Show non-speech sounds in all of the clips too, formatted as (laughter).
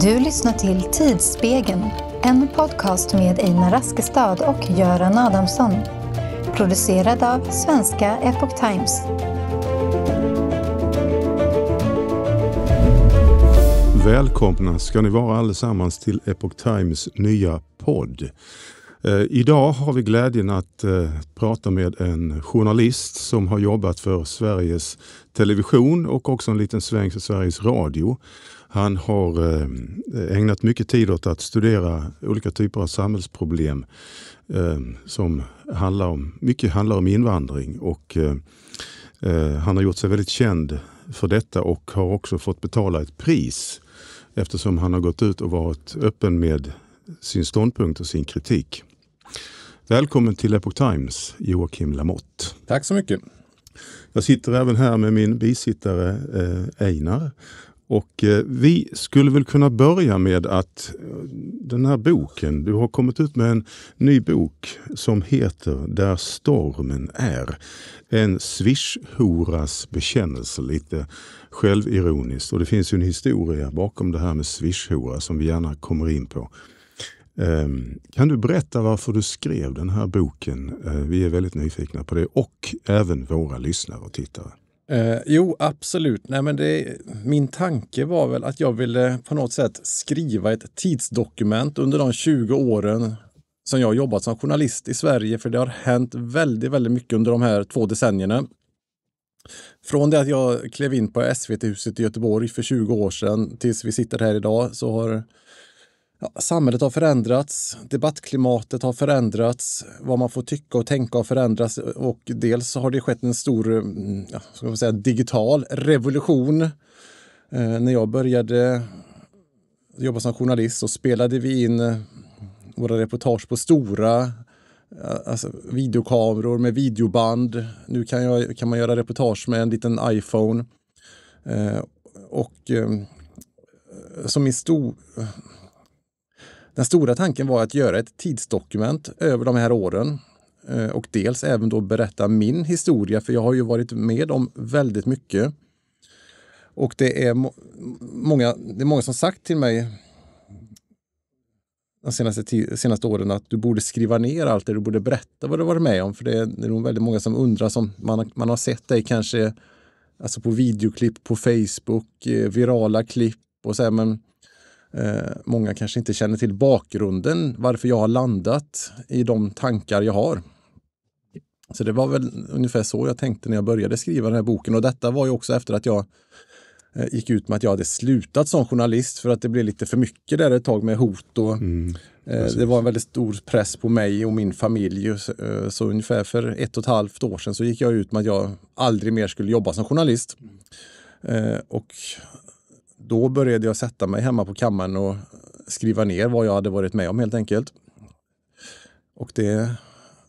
Du lyssnar till Tidsspegeln, en podcast med Einar Raskestad och Göran Adamsson. Producerad av svenska Epoch Times. Välkomna ska ni vara allesammans till Epoch Times nya podd. Eh, idag har vi glädjen att eh, prata med en journalist som har jobbat för Sveriges Television och också en liten sväng för Sveriges Radio. Han har eh, ägnat mycket tid åt att studera olika typer av samhällsproblem eh, som handlar om, mycket handlar om invandring. Och, eh, han har gjort sig väldigt känd för detta och har också fått betala ett pris eftersom han har gått ut och varit öppen med sin ståndpunkt och sin kritik. Välkommen till Epoch Times, Joakim Lamotte. Tack så mycket. Jag sitter även här med min bisittare Einar och eh, vi skulle väl kunna börja med att eh, den här boken, du har kommit ut med en ny bok som heter Där stormen är. En swishhoras bekännelse, lite självironiskt. Och det finns ju en historia bakom det här med swishhora som vi gärna kommer in på. Ehm, kan du berätta varför du skrev den här boken? Eh, vi är väldigt nyfikna på det och även våra lyssnare och tittare. Eh, jo, absolut. Nej, men det, min tanke var väl att jag ville på något sätt skriva ett tidsdokument under de 20 åren som jag har jobbat som journalist i Sverige, för det har hänt väldigt, väldigt mycket under de här två decennierna. Från det att jag klev in på SVT-huset i Göteborg för 20 år sedan tills vi sitter här idag så har Ja, samhället har förändrats, debattklimatet har förändrats, vad man får tycka och tänka har förändrats och dels har det skett en stor mm, ja, ska man säga, digital revolution. Eh, när jag började jobba som journalist så spelade vi in eh, våra reportage på stora alltså, videokameror med videoband. Nu kan, jag, kan man göra reportage med en liten iPhone. Eh, och eh, som min stor den stora tanken var att göra ett tidsdokument över de här åren eh, och dels även då berätta min historia, för jag har ju varit med om väldigt mycket. Och det är, många, det är många som sagt till mig de senaste, senaste åren att du borde skriva ner allt det du borde berätta vad du varit med om. För det är, nog väldigt många som undrar, som man, man har sett dig kanske alltså på videoklipp på Facebook, eh, virala klipp och så här, men Eh, många kanske inte känner till bakgrunden, varför jag har landat i de tankar jag har. Så det var väl ungefär så jag tänkte när jag började skriva den här boken och detta var ju också efter att jag eh, gick ut med att jag hade slutat som journalist för att det blev lite för mycket där ett tag med hot och mm, eh, det var en väldigt stor press på mig och min familj. Så, eh, så ungefär för ett och ett halvt år sedan så gick jag ut med att jag aldrig mer skulle jobba som journalist. Och då började jag sätta mig hemma på kammaren och skriva ner vad jag hade varit med om helt enkelt. Och det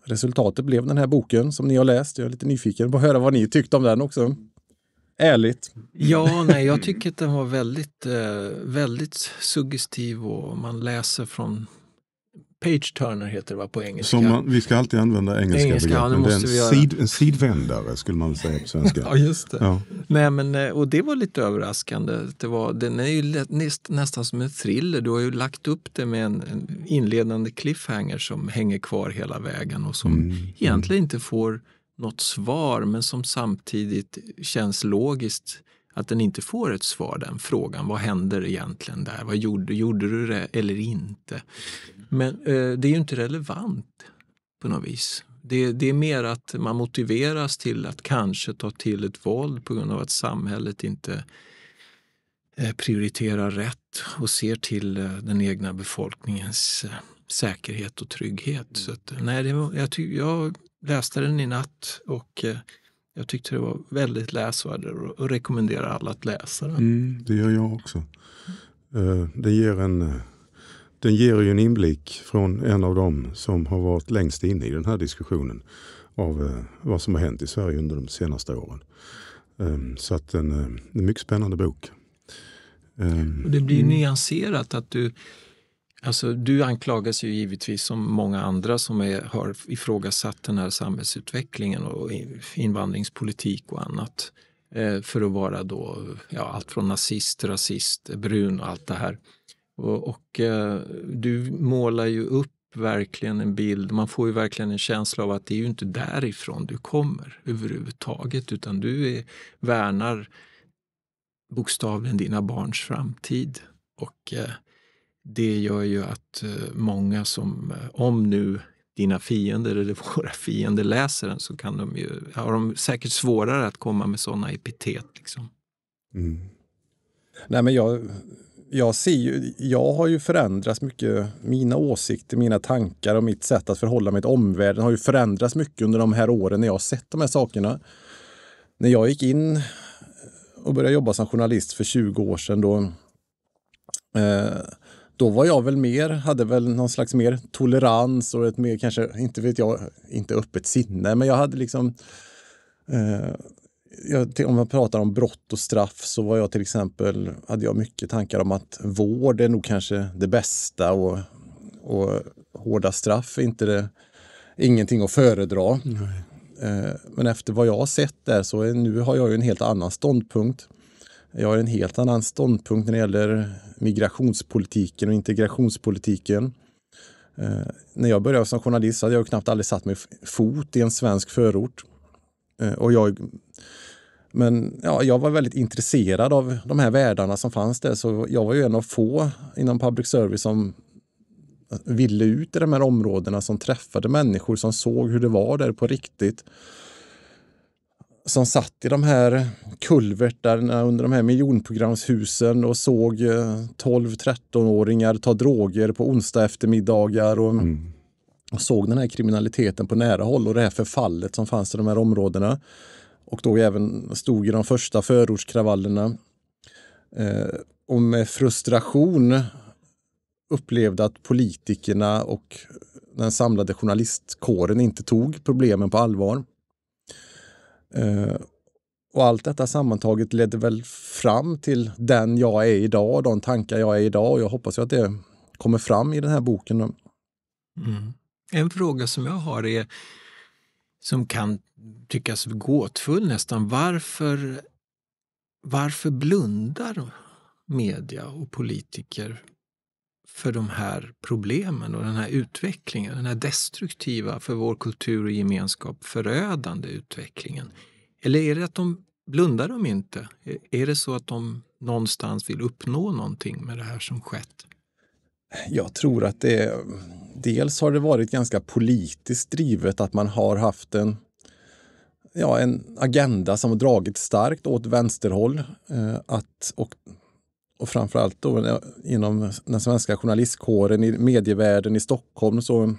resultatet blev den här boken som ni har läst. Jag är lite nyfiken på att höra vad ni tyckte om den också. Ärligt. Ja, nej, jag tycker att den var väldigt, eh, väldigt suggestiv och man läser från page turner heter det va, på engelska. Man, vi ska alltid använda engelska, engelska begrepp. Ja, men det är en, sid, en sidvändare skulle man säga på svenska. (laughs) ja, just det. Ja. Nej, men, eh, och det var lite överraskande. Det var, den är ju näst, nästan som en thriller. Du har ju lagt upp det med en, en inledande cliffhanger som hänger kvar hela vägen och som mm. mm. egentligen inte får något svar men som samtidigt känns logiskt att den inte får ett svar, den frågan. Vad händer egentligen där? Vad gjorde, gjorde du det eller inte? Men eh, det är ju inte relevant på något vis. Det, det, är mer att man motiveras till att kanske ta till ett våld på grund av att samhället inte eh, prioriterar rätt och ser till eh, den egna befolkningens eh, säkerhet och trygghet. Så att, nej, var, jag, jag läste den i natt och eh, jag tyckte det var väldigt läsvärd och rekommenderar alla att läsa den. Mm, det gör jag också. Eh, den ger, en, eh, den ger ju en inblick från en av dem som har varit längst inne i den här diskussionen av eh, vad som har hänt i Sverige under de senaste åren. Ehm, så att en, en mycket spännande bok. Ehm, och det blir mm. nyanserat att du Alltså, du anklagas ju givetvis som många andra som är, har ifrågasatt den här samhällsutvecklingen och invandringspolitik och annat eh, för att vara då, ja, allt från nazist, rasist, brun och allt det här. Och, och, eh, du målar ju upp verkligen en bild, man får ju verkligen en känsla av att det är ju inte därifrån du kommer överhuvudtaget utan du är, värnar bokstavligen dina barns framtid. Och eh, det gör ju att eh, många som, eh, om nu dina fiender eller (laughs) våra fiender läser den så kan de ju, har de säkert svårare att komma med sådana epitet. Liksom. Mm. Nej, men jag, jag, ser ju, jag har ju förändrats mycket. Mina åsikter, mina tankar och mitt sätt att förhålla mig till omvärlden har ju förändrats mycket under de här åren när jag har sett de här sakerna. När jag gick in och började jobba som journalist för 20 år sedan då eh, då var jag väl mer, hade väl någon slags mer tolerans och ett mer, kanske, inte vet jag, inte öppet sinne, men jag hade liksom eh, jag, om man pratar om brott och straff så var jag till exempel, hade jag mycket tankar om att vård är nog kanske det bästa och, och hårda straff är inte det, ingenting att föredra. Nej. Eh, men efter vad jag har sett där så är, nu har jag ju en helt annan ståndpunkt. Jag har en helt annan ståndpunkt när det gäller migrationspolitiken och integrationspolitiken. Eh, när jag började som journalist hade jag knappt aldrig satt mig fot i en svensk förort. Eh, och jag, men ja, jag var väldigt intresserad av de här världarna som fanns där så jag var ju en av få inom public service som ville ut i de här områdena, som träffade människor, som såg hur det var där på riktigt som satt i de här kulvertarna under de här miljonprogramshusen och såg 12-13-åringar eh, ta droger på onsdag eftermiddagar och, mm. och, såg den här kriminaliteten på nära håll och det här förfallet som fanns i de här områdena. Och då även stod i de första förortskravallerna. Eh, och med frustration upplevde att politikerna och den samlade journalistkåren inte tog problemen på allvar. Eh, och allt detta sammantaget ledde väl fram till den jag är idag, och de tankar jag är idag. Och jag hoppas att det kommer fram i den här boken. Mm. En fråga som jag har är, som kan tyckas gåtfull nästan, varför, varför blundar media och politiker för de här problemen och den här utvecklingen, den här destruktiva för vår kultur och gemenskap förödande utvecklingen? Eller är det att de blundar de inte? Är det så att de någonstans vill uppnå någonting med det här som skett? Jag tror att det dels har det varit ganska politiskt drivet att man har haft en, ja, en agenda som har dragit starkt åt vänsterhåll. Eh, att, och och framförallt då inom den svenska journalistkåren, i medievärlden i Stockholm. Så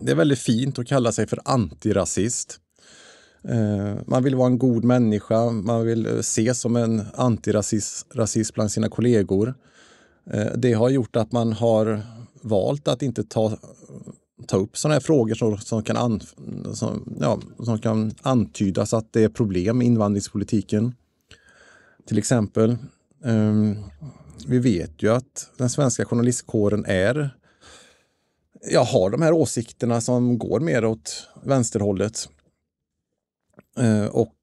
det är väldigt fint att kalla sig för antirasist. Eh, man vill vara en god människa, man vill eh, ses som en antirasist bland sina kollegor. Eh, det har gjort att man har valt att inte ta, ta upp sådana här frågor som, som, kan an, som, ja, som kan antydas att det är problem med invandringspolitiken. Till exempel, Ehm, vi vet ju att den svenska journalistkåren är jag har de här åsikterna som går mer åt vänsterhållet. Ehm, och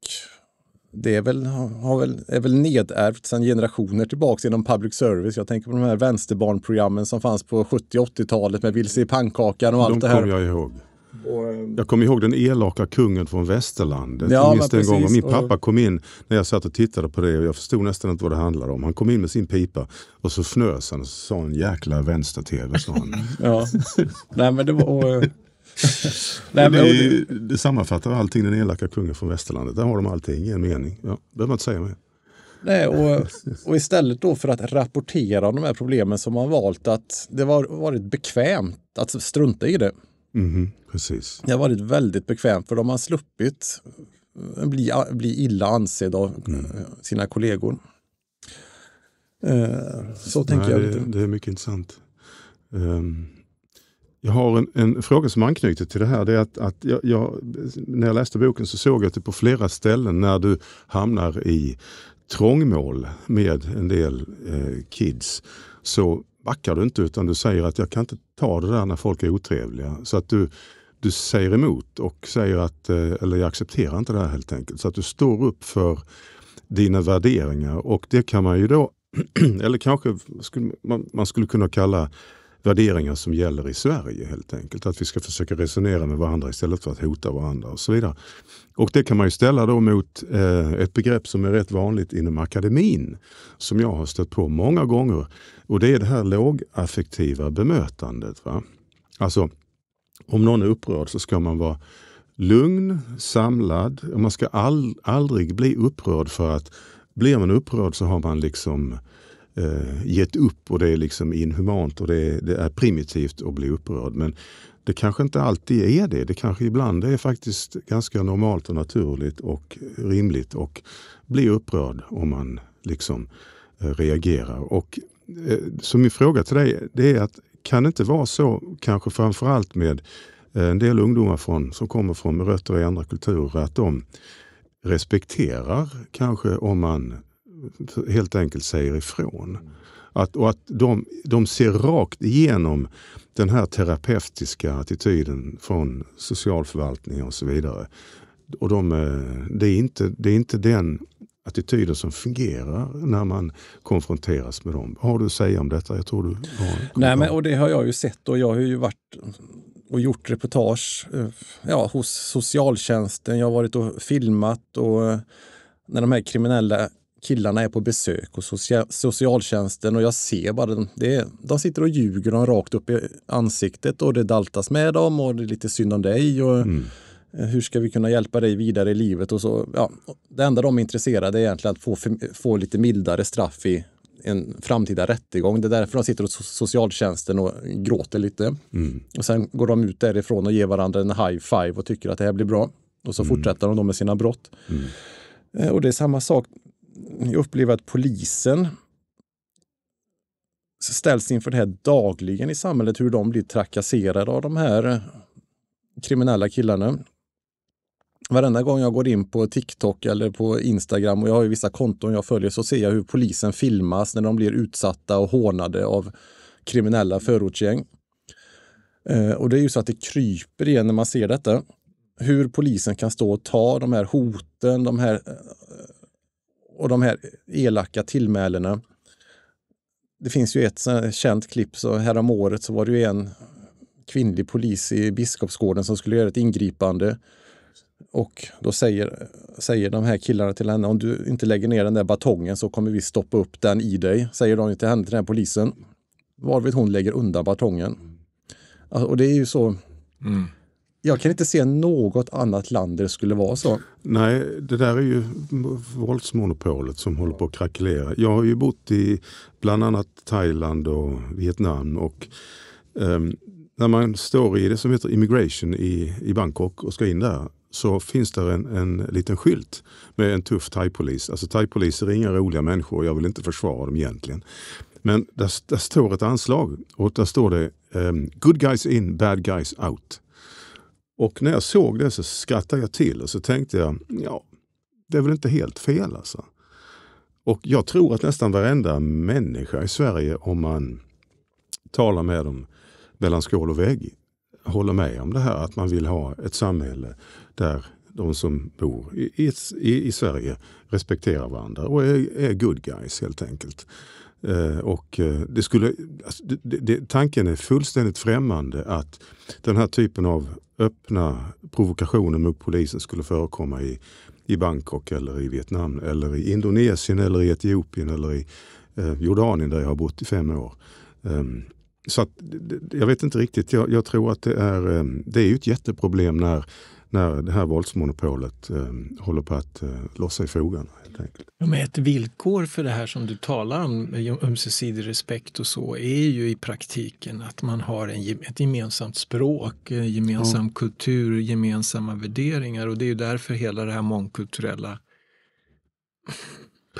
det är väl, har väl, är väl nedärvt sedan generationer tillbaka inom public service. Jag tänker på de här vänsterbarnprogrammen som fanns på 70 80-talet med Vilse i pannkakan och de allt det här. De kommer jag ihåg. Och, ehm, jag kommer ihåg den elaka kungen från västerlandet. Ja, jag precis, gången. Min pappa kom in när jag satt och tittade på det och jag förstod nästan inte vad det handlade om. Han kom in med sin pipa och så fnös han och sa en jäkla vänster-tv. (laughs) ja. Nej, men det var... Eh, (laughs) Nej, men... det, det sammanfattar allting, den elaka kungen från västerlandet. Där har de allting i en mening. Ja, behöver man inte säga mer. Nej, och, (laughs) och, istället då för att rapportera om de här problemen som man valt att det var varit bekvämt att strunta i det. Mm, Det har varit väldigt bekvämt för de har sluppit eh, bli, bli illa ansedd av mm. Eh, sina kollegor. Eh, så tänker jag. Lite. Det, det är mycket intressant. Um, jag har en, en, fråga som anknyter till det här. Det är att, att jag, jag, när jag läste boken så såg jag att det på flera ställen när du hamnar i trångmål med en del eh, kids så backar du inte utan du säger att jag kan inte ta det där när folk är otrevliga. Så att du, du säger emot och säger att, eh, eller jag accepterar inte det här helt enkelt. Så att du står upp för dina värderingar och det kan man ju då, (clears throat) eller kanske skulle, man, man skulle kunna kalla värderingar som gäller i Sverige helt enkelt. Att vi ska försöka resonera med varandra istället för att hota varandra och så vidare. Och det kan man ju ställa då mot eh, ett begrepp som är rätt vanligt inom akademin, som jag har stött på många gånger, och det är det här lågaffektiva bemötandet. Va? Alltså, om någon är upprörd så ska man vara lugn, samlad. och Man ska all, aldrig bli upprörd för att blir man upprörd så har man liksom eh, gett upp och det är liksom inhumant och det är, det är, primitivt att bli upprörd. Men det kanske inte alltid är det. Det kanske ibland är faktiskt ganska normalt och naturligt och rimligt att bli upprörd om man liksom eh, reagerar. Och Eh, så min fråga till dig det är att kan det inte vara så, kanske framförallt med eh, en del ungdomar från, som kommer från rötter i andra kulturer, att de respekterar kanske om man helt enkelt säger ifrån. Mm. Att, och att de, de ser rakt igenom den här terapeutiska attityden från socialförvaltningen och så vidare. Och de, eh, det, är inte, det är inte den attityder som fungerar när man konfronteras med dem. Har du att säga om detta? Jag tror du Nej, men, och Det har jag ju sett och jag har ju varit och gjort reportage eh, ja, hos socialtjänsten. Jag har varit och filmat och eh, när de här kriminella killarna är på besök hos socialtjänsten och jag ser bara, det, de sitter och ljuger dem rakt upp i ansiktet och det daltas med dem och det är lite synd om dig. Och, mm Eh, hur ska vi kunna hjälpa dig vidare i livet? Och så, ja, det enda de är intresserade är egentligen att få, få lite mildare straff i en framtida rättegång. Det är därför de sitter hos socialtjänsten och gråter lite. Mm. Och sen går de ut därifrån och ger varandra en high five och tycker att det här blir bra. Och så mm. fortsätter de då med sina brott. Mm. Eh, och det är samma sak. Jag upplever att polisen ställs inför det här dagligen i samhället, hur de blir trakasserade av de här eh, kriminella killarna. Varenda gång jag går in på TikTok eller på Instagram och jag har ju vissa konton jag följer så ser jag hur polisen filmas när de blir utsatta och hånade av kriminella förortsgäng. Eh, och det är ju så att det kryper igen när man ser detta. Hur polisen kan stå och ta de här hoten de här, eh, och de här elaka tillmälena. Det finns ju ett känt klipp, så här om året så var det ju en kvinnlig polis i Biskopsgården som skulle göra ett ingripande och då säger, säger de här killarna till henne, om du inte lägger ner den där batongen så kommer vi stoppa upp den i dig, säger de till henne, till den här polisen. Varvid hon lägger undan batongen. Alltså, och det är ju så. Mm. Jag kan inte se något annat land där det skulle vara så. Nej, det där är ju våldsmonopolet som håller på att krackelera. Jag har ju bott i bland annat Thailand och Vietnam och um, när man står i det som heter immigration i, i Bangkok och ska in där så finns där en, en liten skylt med en tuff thaipolis. Alltså thaipoliser är inga roliga människor och jag vill inte försvara dem egentligen. Men där, där står ett anslag och där står det um, “Good guys in, bad guys out”. Och när jag såg det så skrattade jag till och så tänkte jag, ja, det är väl inte helt fel alltså. Och jag tror att nästan varenda människa i Sverige, om man talar med dem mellan skål och vägg, håller med om det här att man vill ha ett samhälle där de som bor i, i, i Sverige respekterar varandra och är, är good guys helt enkelt. Eh, och eh, det skulle, alltså, det, det, tanken är fullständigt främmande att den här typen av öppna provokationer mot polisen skulle förekomma i, i Bangkok eller i Vietnam eller i Indonesien eller i Etiopien eller i eh, Jordanien där jag har bott i fem år. Um, så att, jag vet inte riktigt. Jag, jag, tror att det är, eh, det är ett jätteproblem när, när det här våldsmonopolet eh, håller på att eh, lossa i fogarna. Helt enkelt. Ja, men ett villkor för det här som du talar om, eh, ömsesidig respekt och så, är ju i praktiken att man har en, ett gemensamt språk, eh, gemensam ja. kultur, gemensamma värderingar. Och det är ju därför hela det här mångkulturella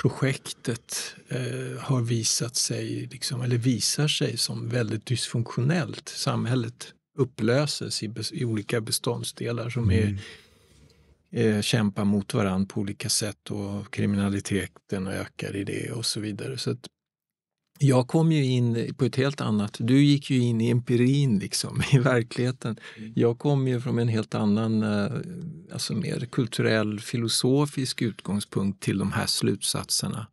projektet eh, har visat sig, liksom, eller visar sig som väldigt dysfunktionellt. Samhället upplöses i, i olika beståndsdelar som mm. är, eh, kämpar mot varandra på olika sätt och kriminaliteten ökar i det och så vidare. Så att jag kom ju in på ett helt annat... Du gick ju in i empirin, liksom, i verkligheten. Mm. Jag kom ju från en helt annan, eh, alltså mer kulturell, filosofisk utgångspunkt till de här slutsatserna.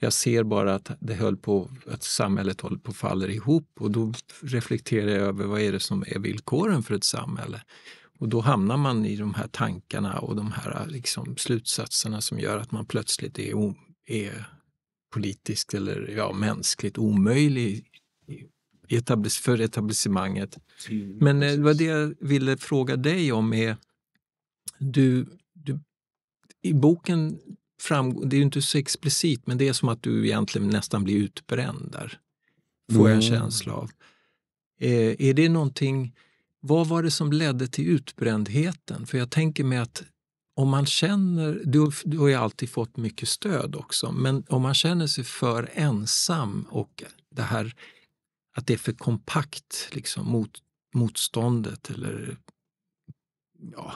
Jag ser bara att, det höll på, att samhället håller på att falla ihop och då reflekterar jag över vad är det som är villkoren för ett samhälle. Och då hamnar man i de här tankarna och de här liksom, slutsatserna som gör att man plötsligt är, är politiskt eller ja, mänskligt omöjlig för etablissemanget. Men eh, vad det jag ville fråga dig om är, du, du i boken framgår, det är ju inte så explicit, men det är som att du egentligen nästan blir utbränd där, får mm. jag en mm. känsla av. Eh, är det någonting, vad var det som ledde till utbrändheten? För jag tänker mig att om man känner, du, du har ju alltid fått mycket stöd också, men om man känner sig för ensam och det här att det är för kompakt liksom, mot motståndet eller ja,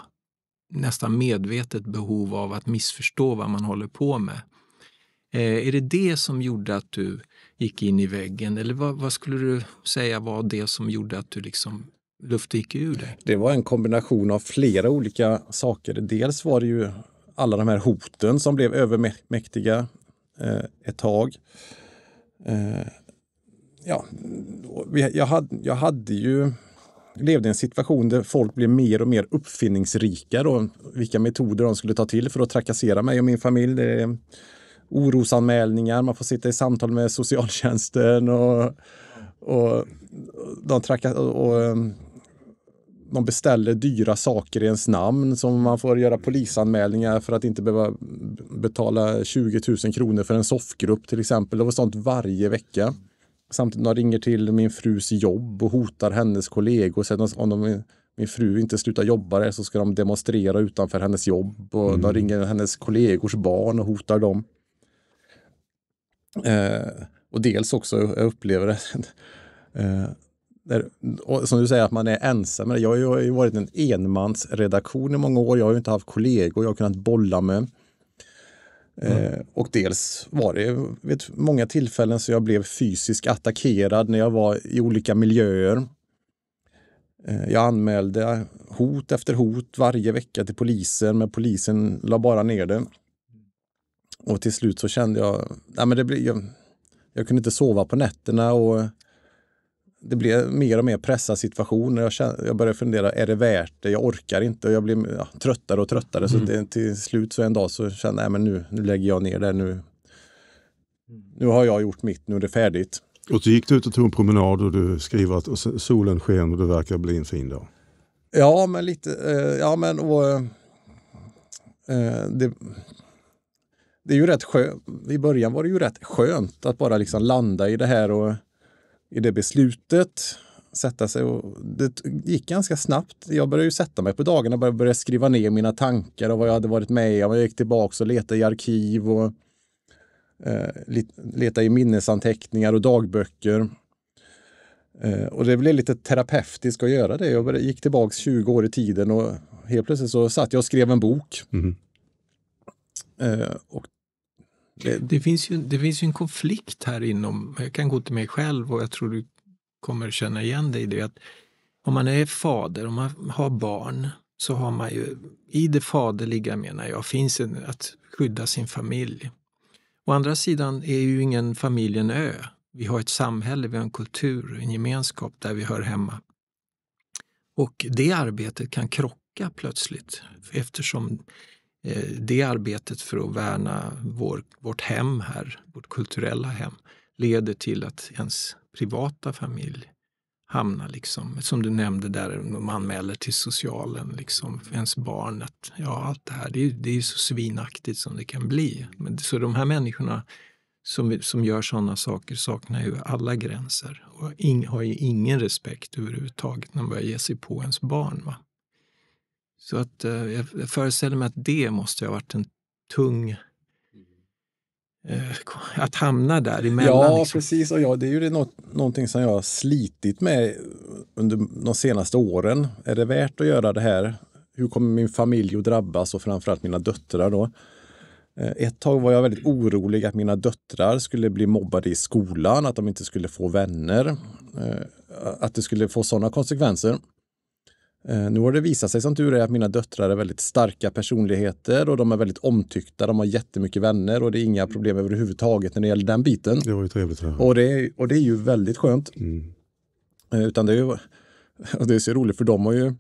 nästan medvetet behov av att missförstå vad man håller på med. Eh, är det det som gjorde att du gick in i väggen eller vad, vad skulle du säga var det som gjorde att du liksom luft gick ur dig? Det var en kombination av flera olika saker. Dels var det ju alla de här hoten som blev övermäktiga eh, ett tag. Eh, ja, jag, hade, jag hade ju levde i en situation där folk blev mer och mer uppfinningsrika då, vilka metoder de skulle ta till för att trakassera mig och min familj. Det är orosanmälningar, man får sitta i samtal med socialtjänsten och, och de tracka, och, och de beställer dyra saker i ens namn som man får göra mm. polisanmälningar för att inte behöva betala 20 000 kronor för en soffgrupp till exempel. Det var sånt varje vecka. Samtidigt de ringer till min frus jobb och hotar hennes kollegor. Så om de, min fru inte slutar jobba där så ska de demonstrera utanför hennes jobb. Och mm. De ringer hennes kollegors barn och hotar dem. Eh, och dels också, jag upplever det, (laughs) eh, och som du säger att man är ensam. Jag har ju varit en enmansredaktion i många år. Jag har ju inte haft kollegor jag har kunnat bolla med. Mm. Eh, och dels var det vid många tillfällen så jag blev fysiskt attackerad när jag var i olika miljöer. Eh, jag anmälde hot efter hot varje vecka till polisen, men polisen la bara ner det. Och till slut så kände jag, nej men det blev, jag, jag kunde inte sova på nätterna och det blev mer och mer pressad situation. Jag, kände, jag började fundera, är det värt det? Jag orkar inte. Jag blev ja, tröttare och tröttare. Mm. Så det, till slut så en dag så kände jag, nu, nu lägger jag ner det. Nu, mm. nu har jag gjort mitt, nu är det färdigt. Och så gick du ut och tog en promenad och du skriver att solen sken och det verkar bli en fin dag. Ja, men lite, eh, ja men och, eh, eh, det, det är ju rätt skönt. I början var det ju rätt skönt att bara liksom landa i det här och i det beslutet. Sätta sig och det gick ganska snabbt. Jag började ju sätta mig på dagarna och började skriva ner mina tankar och vad jag hade varit med om. Jag gick tillbaka och letade i arkiv och eh, letade i minnesanteckningar och dagböcker. Eh, och det blev lite terapeutiskt att göra det. Jag började, gick tillbaka 20 år i tiden och helt plötsligt så satt jag och skrev en bok. Mm. Eh, och det, det, finns ju, det finns ju en konflikt här inom, jag kan gå till mig själv och jag tror du kommer känna igen dig i det. Att om man är fader, om man har barn, så har man ju, i det faderliga menar jag, finns en, att skydda sin familj. Å andra sidan är ju ingen familj en ö. Vi har ett samhälle, vi har en kultur, en gemenskap där vi hör hemma. Och det arbetet kan krocka plötsligt eftersom Eh, det arbetet för att värna vår, vårt hem här, vårt kulturella hem, leder till att ens privata familj hamnar, liksom, som du nämnde där, de anmäler till socialen, liksom, ens barn, att ja, allt det här, det är, det är så svinaktigt som det kan bli. Men, så de här människorna som, som gör sådana saker saknar ju alla gränser och in, har ju ingen respekt överhuvudtaget när de börjar ge sig på ens barn. Va? Så att, eh, jag föreställer mig att det måste ha varit en tung eh, att hamna där emellan. Ja, liksom. precis. Och ja, det är ju något, någonting som jag har slitit med under de senaste åren. Är det värt att göra det här? Hur kommer min familj att drabbas och framförallt mina döttrar då? Eh, ett tag var jag väldigt orolig att mina döttrar skulle bli mobbade i skolan, att de inte skulle få vänner, att det skulle få sådana konsekvenser. Eh, nu har det visat sig som tur är att mina döttrar är väldigt starka personligheter och de är väldigt omtyckta. De har jättemycket vänner och det är inga mm. problem överhuvudtaget när det gäller den biten. Det var ju trevligt. Ja. Och, det, och det är ju väldigt skönt. Mm. Eh, utan det är ju, (laughs) och det är så roligt för de har ju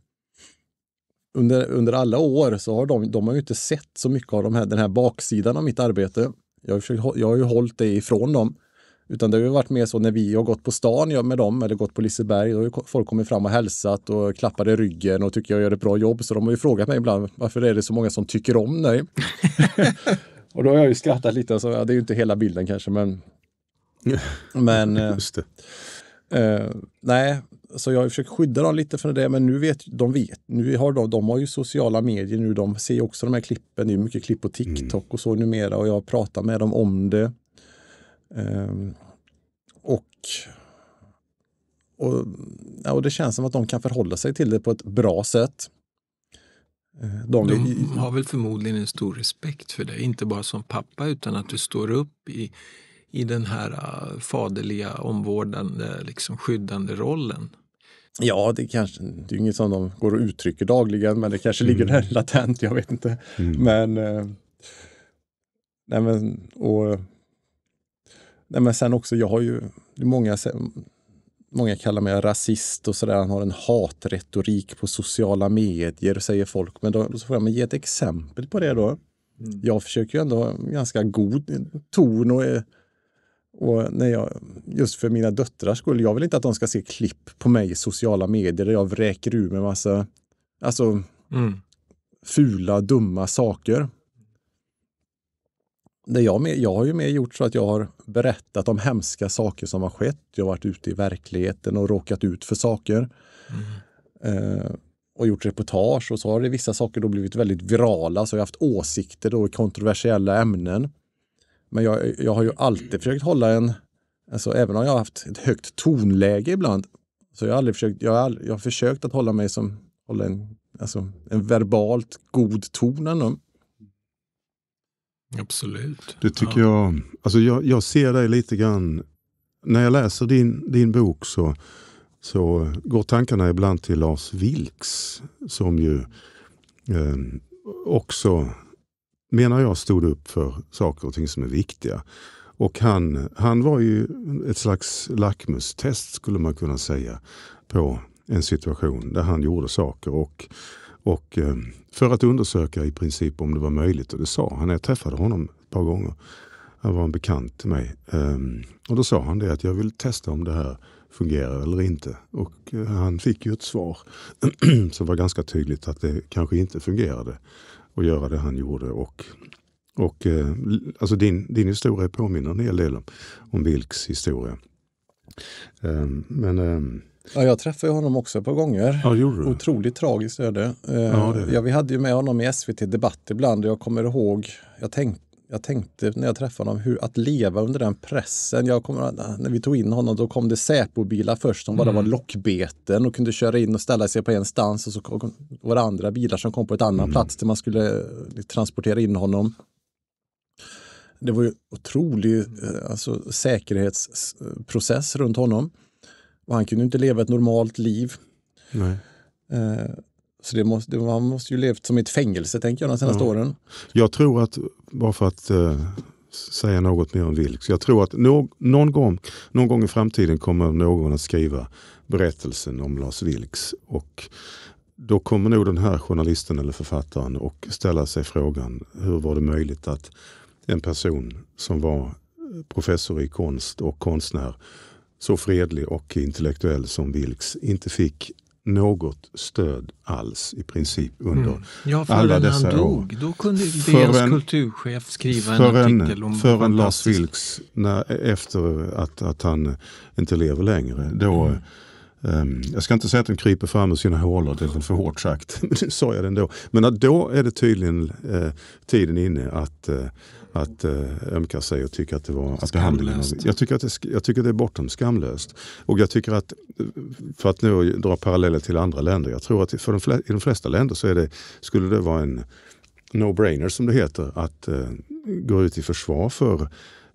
under, under alla år så har de, de har ju inte sett så mycket av de här, den här baksidan av mitt arbete. Jag, försökt, jag har ju hållit det ifrån dem. Utan det har ju varit mer så när vi har gått på stan med dem eller gått på Liseberg, då har folk kommit fram och hälsat och klappade ryggen och tycker jag gör ett bra jobb. Så de har ju frågat mig ibland varför är det så många som tycker om dig? (laughs) och då har jag ju skrattat lite, så ja, det är ju inte hela bilden kanske, men... (laughs) men eh, Just eh, eh, nej, så jag har försökt skydda dem lite från det, men nu vet de vet. Nu har de, de har ju sociala medier nu, de ser ju också de här klippen, det är mycket klipp på TikTok mm. och så numera och jag pratar med dem om det. Um, och, och, ja, och det känns som att de kan förhålla sig till det på ett bra sätt. Eh, de, de har väl förmodligen en stor respekt för dig, inte bara som pappa utan att du står upp i, i den här äh, faderliga, omvårdande, liksom skyddande rollen. Ja, det, kanske, det är inget som de går och uttrycker dagligen, men det kanske mm. ligger där mm. latent, jag vet inte. Mm. Men, eh, nej men, och Nej, men sen också, jag har ju många, många kallar mig rasist och sådär. Han har en hatretorik på sociala medier, och säger folk. Men då, då får jag ge ett exempel på det då. Mm. Jag försöker ju ändå ha ganska god ton och, och när jag, just för mina döttrars skull. Jag vill inte att de ska se klipp på mig i sociala medier där jag vräker ur mig massa alltså, mm. fula, dumma saker. Nej, jag, med, jag har ju mer gjort så att jag har berättat om hemska saker som har skett. Jag har varit ute i verkligheten och råkat ut för saker. Mm. Eh, och gjort reportage och så har det vissa saker då blivit väldigt virala, så jag har haft åsikter då i kontroversiella ämnen. Men jag, jag har ju alltid försökt hålla en, alltså även om jag har haft ett högt tonläge ibland, så jag har aldrig försökt, jag har, aldrig, jag har försökt att hålla mig som, hålla en, alltså en verbalt god ton ändå. Absolut. Det tycker ja. jag, alltså jag, jag ser dig lite grann, när jag läser din, din bok så, så går tankarna ibland till Lars Vilks som ju eh, också, menar jag, stod upp för saker och ting som är viktiga. Och han, han var ju ett slags lackmustest skulle man kunna säga på en situation där han gjorde saker. Och och, eh, för att undersöka i princip om det var möjligt. Och det sa han när jag träffade honom ett par gånger. Han var en bekant till mig. Ehm, och då sa han det att jag vill testa om det här fungerar eller inte. Och eh, han fick ju ett svar (clears throat) som var ganska tydligt att det kanske inte fungerade att göra det han gjorde. Och, och eh, alltså din, din historia påminner en hel del om, om Wilks historia. Ehm, men ehm, Ja, jag träffade honom också ett par gånger. Ja, gjorde du. Otroligt tragiskt öde. Eh, ja, det det. Ja, vi hade ju med honom i SVT Debatt ibland och jag kommer ihåg, jag tänkte jag tänkte när jag träffade honom, hur, att leva under den pressen. Jag kommer, när vi tog in honom då kom det Säpo-bilar först som bara mm. var lockbeten och kunde köra in och ställa sig på en stans och så kom, var det andra bilar som kom på ett annan mm. plats där man skulle eh, transportera in honom. Det var ju otrolig eh, alltså, säkerhetsprocess runt honom. Och han kunde inte leva ett normalt liv. Nej. Eh, så det måste, det, han måste ju levt som i ett fängelse tänker jag de senaste ja. åren. Jag tror att, bara för att eh, säga något mer om Vilks, jag tror att no, någon, gång, någon gång i framtiden kommer någon att skriva berättelsen om Lars Vilks. Och då kommer nog den här journalisten eller författaren och ställa sig frågan hur var det möjligt att en person som var eh, professor i konst och konstnär så fredlig och intellektuell som Vilks, inte fick något stöd alls i princip under mm. ja, alla dessa han dog, Då kunde DNs kulturchef skriva en artikel om Förrän Lars Vilks, när, efter att, att han inte lever längre, då mm. Um, jag ska inte säga att den kryper fram ur sina hålor, det är väl för hårt sagt. (laughs) Men nu sa jag ändå. Men då är det tydligen eh, tiden inne att eh, att eh, ömka sig och tycka att det var... Att behandlingen, jag, tycker att det, jag tycker det är bortom skamlöst. Och jag tycker att, eh, för att nu dra paralleller till andra länder, jag tror att för de flesta, i de flesta länder så är det, skulle det vara en no-brainer som det heter, att eh, gå ut i försvar för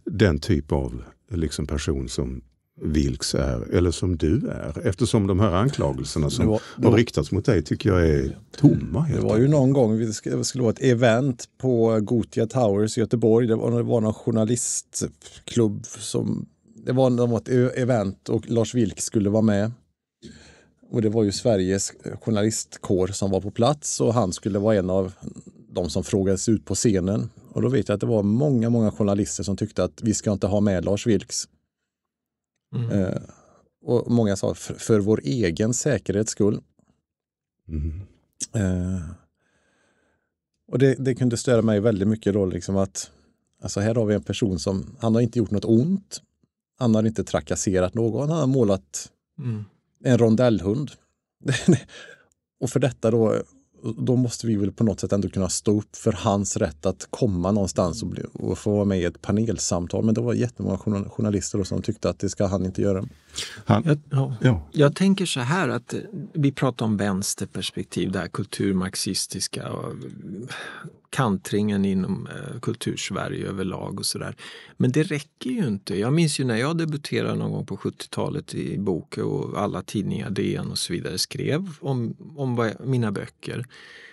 den typ av liksom person som Vilks är, eller som du är. Eftersom de här anklagelserna som var, har riktats mot dig tycker jag är tomma. Helt det var ju någon gång vi skulle, skulle ha ett event på Gotia Towers i Göteborg. Det var, det var någon journalistklubb som... Det var något e- event och Lars Vilks skulle vara med. Och det var ju Sveriges journalistkår som var på plats och han skulle vara en av de som frågades ut på scenen. Och då vet jag att det var många, många journalister som tyckte att vi ska inte ha med Lars Vilks. Mm. Eh, och många sa för, för vår egen säkerhets skull. Mm. Eh, och det, det, kunde störa mig väldigt mycket då, liksom att alltså här har vi en person som, han har inte gjort något ont, han har inte trakasserat någon, han har målat mm. en rondellhund. (laughs) och för detta då då måste vi väl på något sätt ändå kunna stå upp för hans rätt att komma någonstans och, bli, och få vara med i ett panelsamtal. Men det var jättemånga journalister som tyckte att det ska han inte göra. Han, jag, ja. Ja. jag tänker så här att eh, vi pratar om vänsterperspektiv, det här kulturmarxistiska. Och, kantringen inom eh, kultursverige överlag och sådär. Men det räcker ju inte. Jag minns ju när jag debuterade någon gång på 70-talet i Boke och alla tidningar, DN och så vidare skrev om, om jag, mina böcker.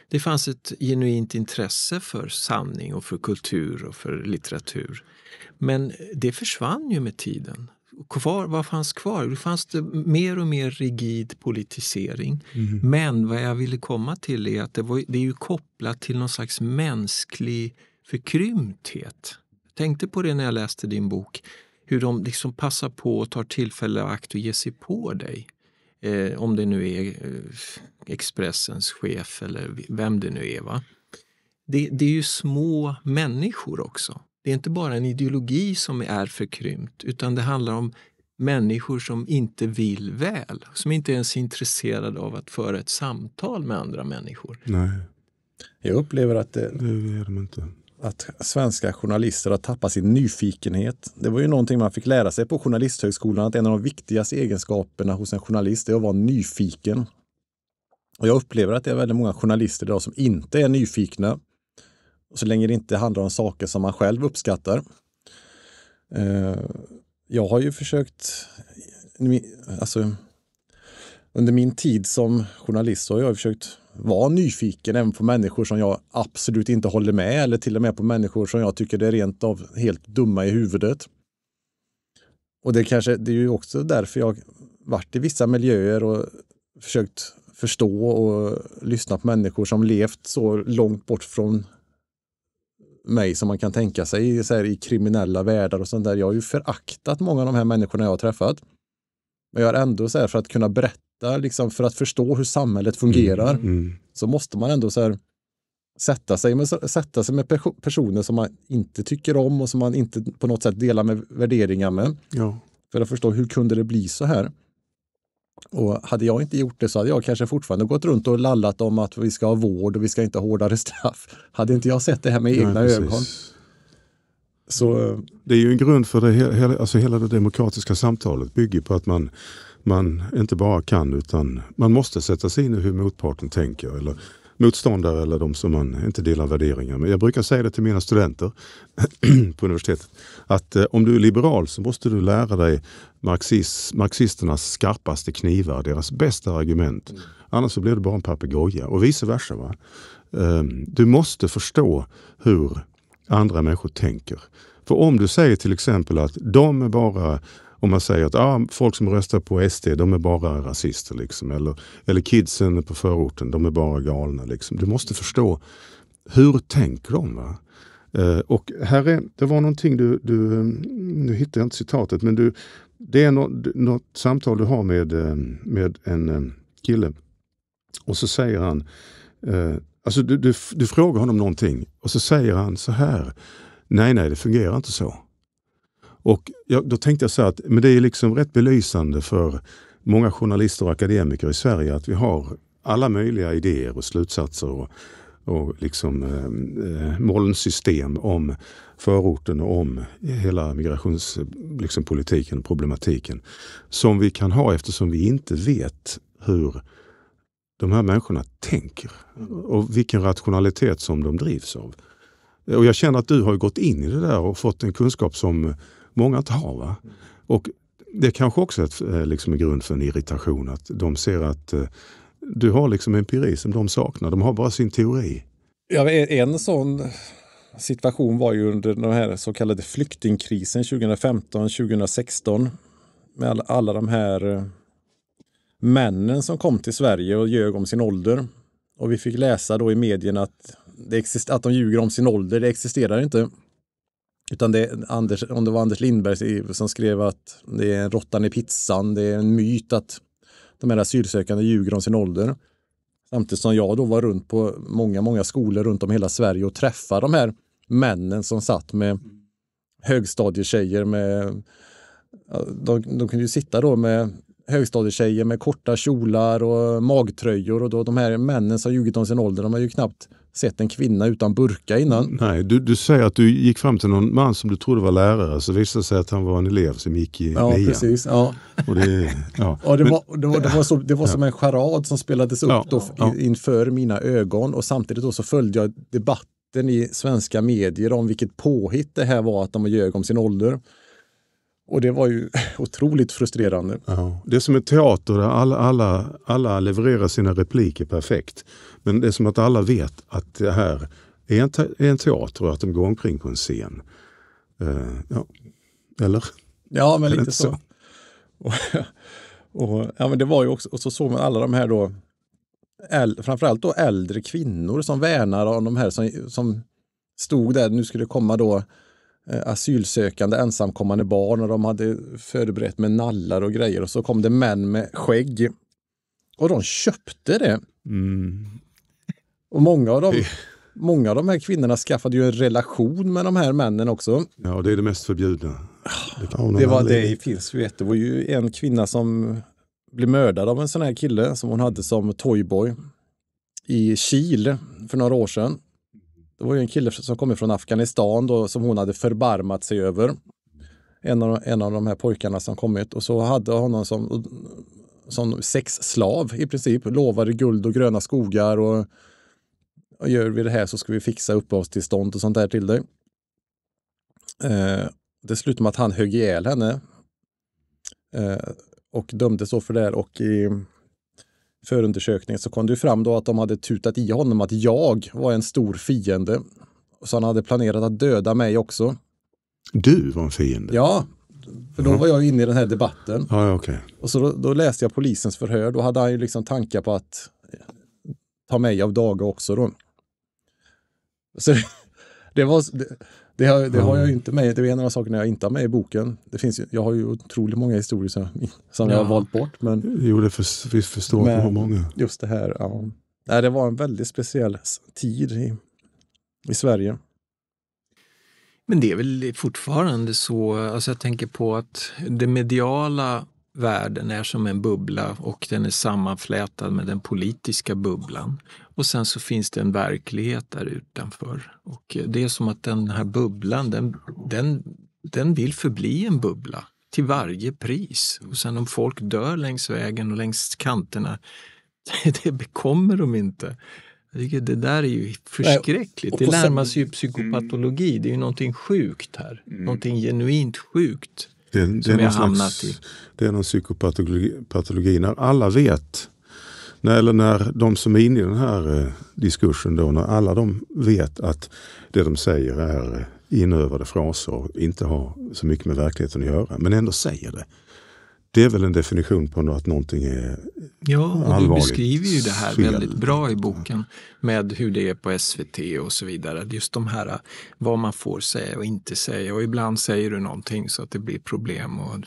Det fanns ett genuint intresse för sanning och för kultur och för litteratur. Men det försvann ju med tiden kvar, vad fanns kvar? det fanns det mer och mer rigid politisering. Mm. Men vad jag ville komma till är att det, var, det är ju kopplat till någon slags mänsklig förkrymthet. Jag tänkte på det när jag läste din bok. Hur de liksom passar på och tar tillfälle och akt och ger sig på dig. Eh, om det nu är eh, Expressens chef eller vem det nu är. Va? Det, det är ju små människor också. Det är inte bara en ideologi som är förkrympt utan det handlar om människor som inte vill väl. Som inte ens är intresserade av att föra ett samtal med andra människor. Nej. Jag upplever att, eh, det, det de att svenska journalister har tappat sin nyfikenhet. Det var ju någonting man fick lära sig på journalisthögskolan att en av de viktigaste egenskaperna hos en journalist är att vara nyfiken. Och jag upplever att det är väldigt många journalister idag som inte är nyfikna så länge det inte handlar om saker som man själv uppskattar. Eh, jag har ju försökt, alltså, under min tid som journalist så har jag försökt vara nyfiken även på människor som jag absolut inte håller med eller till och med på människor som jag tycker är rent av helt dumma i huvudet. Och det, kanske, det är ju också därför jag varit i vissa miljöer och försökt förstå och lyssna på människor som levt så långt bort från mig som man kan tänka sig så här, i kriminella världar och sånt där. Jag har ju föraktat många av de här människorna jag har träffat. Men jag har ändå så här, för att kunna berätta, liksom, för att förstå hur samhället mm, fungerar, mm, mm. så måste man ändå så här, sätta, sig med, sätta sig med personer som man inte tycker om och som man inte på något sätt delar med värderingar med. Ja. För att förstå hur kunde det bli så här? Och hade jag inte gjort det så hade jag kanske fortfarande gått runt och lallat om att vi ska ha vård och vi ska inte ha hårdare (laughs) straff. Hade inte jag sett det här med egna precis. ögon. Så... Eh, det är ju en grund för det, hela, alltså hela det demokratiska samtalet bygger på att man, man inte bara kan utan man måste sätta sig in i hur motparten tänker eller motståndare eller de som man inte delar värderingar med. Jag brukar säga det till mina studenter (clears throat) på universitetet att eh, om du är liberal så måste du lära dig marxis, marxisternas skarpaste knivar, deras bästa argument. Mm. Annars så blir du bara en papegoja och vice versa. Va? Eh, du måste förstå hur andra människor tänker. För om du säger till exempel att de är bara om man säger att ah, folk som röstar på SD, de är bara rasister. Liksom. Eller, eller kidsen på förorten, de är bara galna. Liksom. Du måste förstå, hur tänker de? Va? Eh, och här är, det var någonting du, du, mm, nu hittar jag inte citatet, men du, det är något, något samtal du har med, eh, med en eh, kille. Och så säger han, eh, alltså du, du, du frågar honom någonting och så säger han så här, nej nej det fungerar inte så. Och jag, då tänkte jag så att men det är liksom rätt belysande för många journalister och akademiker i Sverige att vi har alla möjliga idéer och slutsatser och, och liksom, ehm, eh, molnsystem om förorten och om hela migrationspolitiken liksom och problematiken som vi kan ha eftersom vi inte vet hur de här människorna tänker och vilken rationalitet som de drivs av. Och jag känner att du har gått in i det där och fått en kunskap som många inte har. Va? Och det kanske också är eh, liksom en grund för en irritation, att de ser att eh, du har liksom empiri som de saknar. De har bara sin teori. Ja, en sån situation var ju under den här så kallade flyktingkrisen 2015, 2016. Med alla, alla de här eh, männen som kom till Sverige och ljög om sin ålder. Och vi fick läsa då i medierna att, det exist- att de ljuger om sin ålder, det existerar inte. Utan det, Anders, om det var Anders Lindberg som skrev att det är råttan i pizzan, det är en myt att de här asylsökande ljuger om sin ålder. Samtidigt som jag då var runt på många, många skolor runt om hela Sverige och träffade de här männen som satt med högstadietjejer med... De, de kunde ju sitta då med högstadietjejer med korta kjolar och magtröjor och då de här männen som ljugit om sin ålder, de har ju knappt sett en kvinna utan burka innan. Nej, du, du säger att du gick fram till någon man som du trodde var lärare så visade det sig att han var en elev som gick i ja, nian. Precis, ja, och det, var, som en charad som spelades upp ja, då, ja. inför mina ögon och samtidigt då så följde jag debatten i svenska medier om vilket påhitt det här var att de ljög om sin ålder. Och det var ju (laughs) otroligt frustrerande. Ja. Det är som en teater där alla, alla, alla levererar sina repliker perfekt. Men det är som att alla vet att det här är en, te- är en teater och att de går omkring på en scen. Uh, ja. Eller? Ja, men lite så. så. (laughs) Och, och, ja, men det var ju också, och så såg man alla de här då, äl, framförallt då äldre kvinnor som värnar om de här som, som stod där, nu skulle det komma då Eh, asylsökande ensamkommande barn och de hade förberett med nallar och grejer och så kom det män med skägg. Och de köpte det. Mm. Och många av, dem, många av de här kvinnorna skaffade ju en relation med de här männen också. Ja, det är det mest förbjudna. Det, det var det i finns vet, Det var ju en kvinna som blev mördad av en sån här kille som hon hade som toyboy i Kil för några år sedan. Det var ju en kille som kom från Afghanistan då, som hon hade förbarmat sig över. En av, en av de här pojkarna som kommit och så hade hon honom som, som sexslav i princip. Lovade guld och gröna skogar och, och gör vi det här så ska vi fixa uppehållstillstånd och sånt där till dig. Eh, det slutade med att han högg ihjäl henne eh, och dömdes då för det här och i förundersökning så kom det fram då att de hade tutat i honom att jag var en stor fiende. Så han hade planerat att döda mig också. Du var en fiende? Ja, för då var jag inne i den här debatten. Ja, okay. Och så då, då, läste jag polisens förhör. Då hade han ju liksom tankar på att eh, ta mig av daga också. Då. Så det, (laughs) det var... Det, det har, det har jag inte med, det är en av sakerna jag inte har med i boken. Det finns, jag har ju otroligt många historier som, (laughs) som jag har valt bort. Men, jo, det för, vi förstår men, hur många. Just det här, ja. Nej, det var en väldigt speciell tid i, i Sverige. Men det är väl fortfarande så, alltså jag tänker på att den mediala världen är som en bubbla och den är sammanflätad med den politiska bubblan. Och sen så finns det en verklighet där utanför. Och eh, det är som att den här bubblan, den, den, den vill förbli en bubbla till varje pris. Och sen om folk dör längs vägen och längs kanterna, (laughs) det bekommer de inte. Det där är ju förskräckligt. Det närmar sig ju psykopatologi. Det är ju någonting sjukt här. Mm. Någonting genuint sjukt det, det som vi hamnat slags, i. Det är någon psykopatologi. När alla vet när, eller när de som är inne i den här eh, diskursen, då, när alla de vet att det de säger är eh, inövade fraser och inte har så mycket med verkligheten att göra, men ändå säger det. Det är väl en definition på att någonting är Ja, och allvarligt. du beskriver ju det här fel. väldigt bra i boken med hur det är på SVT och så vidare. Just de här eh, vad man får säga och inte säga och ibland säger du någonting så att det blir problem och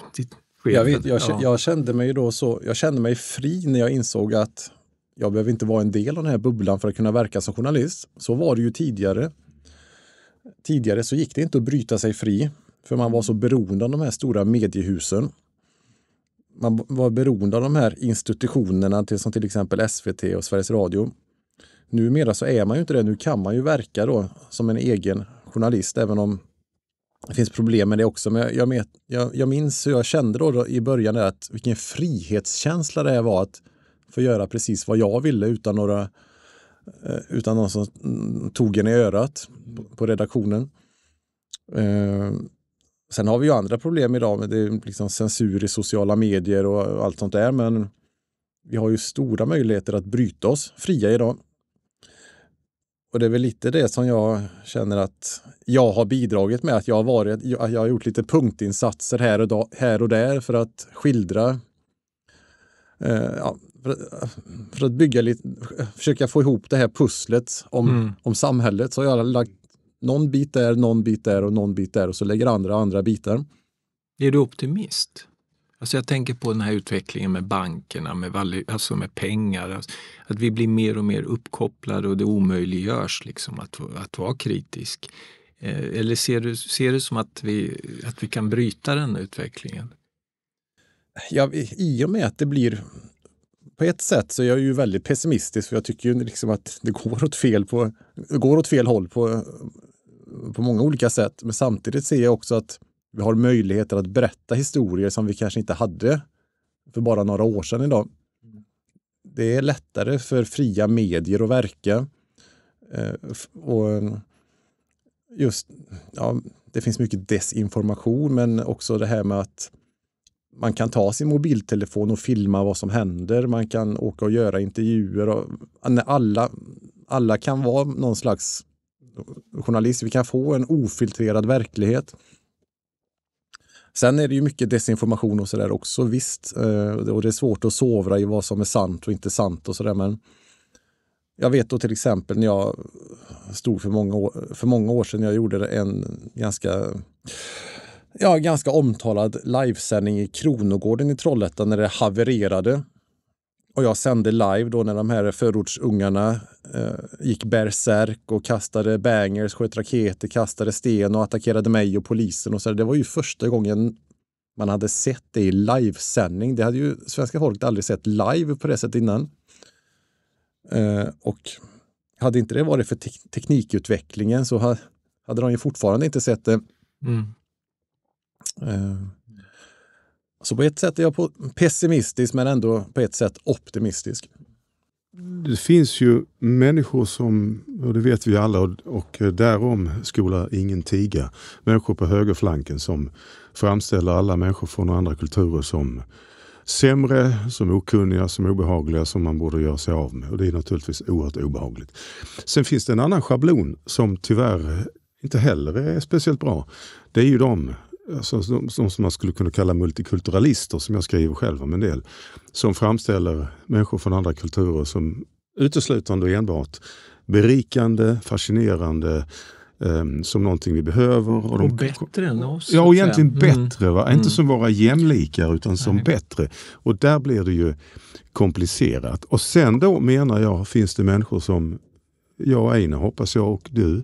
jag, vet, jag, ja. jag, kände mig då så, jag kände mig fri när jag insåg att jag behöver inte vara en del av den här bubblan för att kunna verka som journalist. Så var det ju tidigare. Tidigare så gick det inte att bryta sig fri för man var så beroende av de här stora mediehusen. Man var beroende av de här institutionerna till, som till exempel SVT och Sveriges Radio. Numera så är man ju inte det. Nu kan man ju verka då som en egen journalist även om det finns problem med det också, men jag, jag, jag, minns hur jag kände då, då i början att vilken frihetskänsla det var att få göra precis vad jag ville utan några eh, utan någon som mm, tog en i örat på redaktionen. Eh, sen har vi ju andra problem idag med det är liksom censur i sociala medier och allt sånt där, men vi har ju stora möjligheter att bryta oss fria idag. Och det är väl lite det som jag känner att jag har bidragit med. Att jag har, varit, jag har gjort lite punktinsatser här och, då, här och där för att skildra eh, ja, för, för, att bygga lite, försöka få ihop det här pusslet om, mm. om samhället. Så jag har lagt någon bit där, någon bit där och någon bit där och så lägger andra andra bitar. Är du optimist? Alltså jag tänker på den här utvecklingen med bankerna, med, alltså med pengar. Alltså att vi blir mer och mer uppkopplade och det omöjliggörs liksom att, att vara kritisk. Eh, eller ser du, ser du som att vi, att vi kan bryta den utvecklingen? Ja, I och med att det blir på ett sätt så är jag ju väldigt pessimistisk för jag tycker ju liksom att det går åt fel, på, går åt fel håll på, på många olika sätt. Men samtidigt ser jag också att vi har möjligheter att berätta historier som vi kanske inte hade för bara några år sedan idag. Det är lättare för fria medier att verka. Eh, och eh, just, ja, det finns mycket desinformation, men också det här med att man kan ta sin mobiltelefon och filma vad som händer. Man kan åka och göra intervjuer. Och, alla, alla kan vara någon slags journalist. Vi kan få en ofiltrerad verklighet. Sen är det ju mycket desinformation och sådär också visst. Eh, och det är svårt att sovra i vad som är sant och inte sant och sådär. Men jag vet då till exempel när jag stod för många år, för många år sedan, jag gjorde en ganska ja, ganska omtalad livesändning i Kronogården i Trollhättan när det havererade och jag sände live då när de här förortsungarna eh, gick bärsärk och kastade bangers, sköt raketer, kastade sten och attackerade mig och polisen. och så Det var ju första gången man hade sett det i livesändning. Det hade ju svenska folket aldrig sett live på det sättet innan. Eh, och hade inte det varit för te teknikutvecklingen så ha, hade de ju fortfarande inte sett det. Mm. Eh, så alltså, på ett sätt är jag pessimistisk men ändå på ett sätt optimistisk. Det finns ju människor som, och det vet vi alla och, därom skola ingen tiga, människor på högerflanken som framställer alla människor från andra kulturer som sämre, som okunniga, som obehagliga, som man borde göra sig av med. Och det är naturligtvis oerhört obehagligt. Sen finns det en annan schablon som tyvärr inte heller är speciellt bra. Det är ju de alltså, de, de som man skulle kunna kalla multikulturalister, som jag skriver själv om en del, som framställer människor från andra kulturer som uteslutande och enbart berikande, fascinerande, um, som någonting vi behöver. Och, och bättre än oss. Ja, och egentligen mm. bättre. Va? Mm. Inte som våra jämlikar utan som Nej. bättre. Och där blir det ju komplicerat. Och sen då menar jag finns det människor som jag och Einar hoppas jag och du,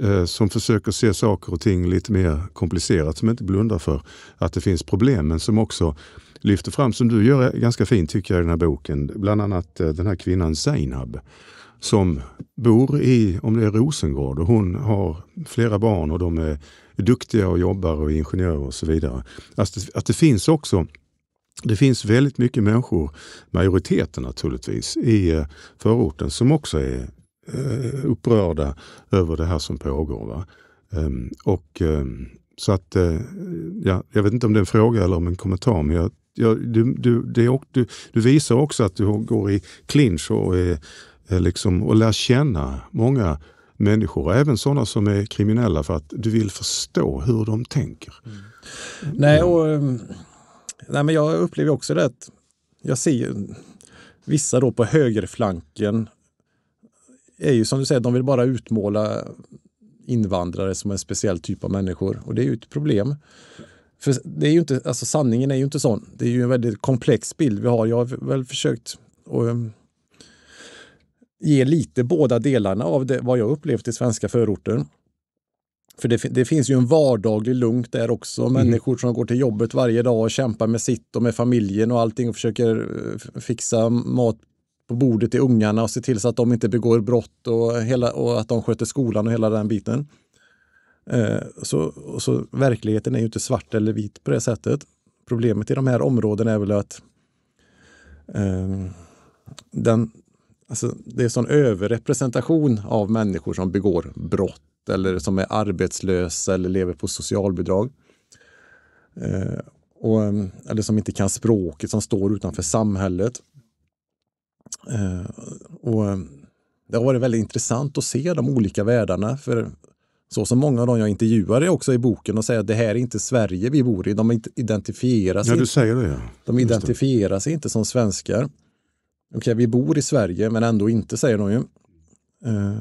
Eh, som försöker se saker och ting lite mer komplicerat, som inte blundar för att det finns problem, men som också lyfter fram, som du gör ganska fint tycker jag i den här boken, bland annat eh, den här kvinnan Zainab som bor i, om det är Rosengård, och hon har flera barn och de är duktiga och jobbar och är ingenjörer och så vidare. Alltså, att det finns också det finns väldigt mycket människor, majoriteten naturligtvis, i eh, förorten som också är Eh, upprörda över det här som pågår. Va? Ehm, och, ehm, så att, eh, ja, jag vet inte om det är en fråga eller om en kommentar, men jag, jag, du, du, det, du, du visar också att du går i clinch och, är, liksom, och lär känna många människor, även sådana som är kriminella, för att du vill förstå hur de tänker. Mm. Nej, mm. och, ehm, nej, men jag upplever också det att jag ser vissa då på högerflanken är ju som du säger, de vill bara utmåla invandrare som en speciell typ av människor och det är ju ett problem. För det är ju inte, alltså sanningen är ju inte sån. Det är ju en väldigt komplex bild vi har. Jag har väl försökt att eh, ge lite båda delarna av det, vad jag upplevt i svenska förorter. För det, det, finns ju en vardaglig lugn där också. Mm. Människor som går till jobbet varje dag och kämpar med sitt och med familjen och allting och försöker eh, fixa mat på bordet till ungarna och se till så att de inte begår brott och, hela, och att de sköter skolan och hela den biten. Eh, så, så verkligheten är ju inte svart eller vit på det sättet. Problemet i de här områdena är väl att eh, den, alltså, det är sån överrepresentation av människor som begår brott eller som är arbetslösa eller lever på socialbidrag. Eh, och, eh, eller som inte kan språket, som står utanför samhället. Eh, och eh, det har varit väldigt intressant att se de olika världarna. För så som många av de jag intervjuade också i boken och säger att det här är inte Sverige vi bor i. De identifierar sig, ja, du säger det, ja. de identifierar sig inte som svenskar. Okej, okay, vi bor i Sverige men ändå inte säger de ju. Eh,